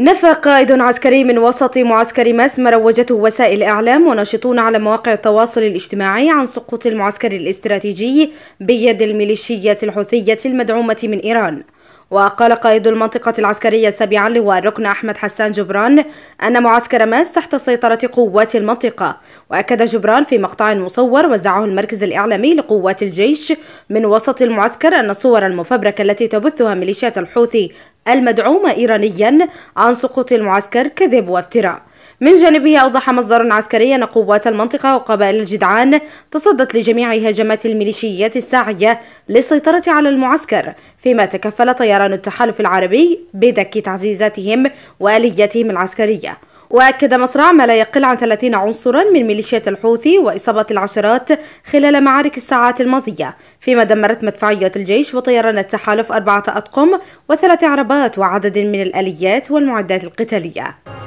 نفى قائد عسكري من وسط معسكر ماس مروجته وسائل الإعلام وناشطون على مواقع التواصل الاجتماعي عن سقوط المعسكر الاستراتيجي بيد الميليشيات الحوثية المدعومة من إيران وقال قائد المنطقة العسكرية السابعة لواء الركن أحمد حسان جبران أن معسكر ماس تحت سيطرة قوات المنطقة وأكد جبران في مقطع مصور وزعه المركز الإعلامي لقوات الجيش من وسط المعسكر أن الصور المفبركة التي تبثها ميليشيات الحوثي المدعومة إيرانيا عن سقوط المعسكر كذب وافتراء من جانبه أوضح مصدر عسكري أن قوات المنطقة وقبائل الجدعان تصدت لجميع هجمات الميليشيات الساعية للسيطرة على المعسكر فيما تكفل طيران التحالف العربي بدك تعزيزاتهم وآلياتهم العسكرية وأكد مصرع ما لا يقل عن 30 عنصرا من ميليشيات الحوثي وإصابة العشرات خلال معارك الساعات الماضية فيما دمرت مدفعيات الجيش وطيران التحالف أربعة أطقم وثلاث عربات وعدد من الآليات والمعدات القتالية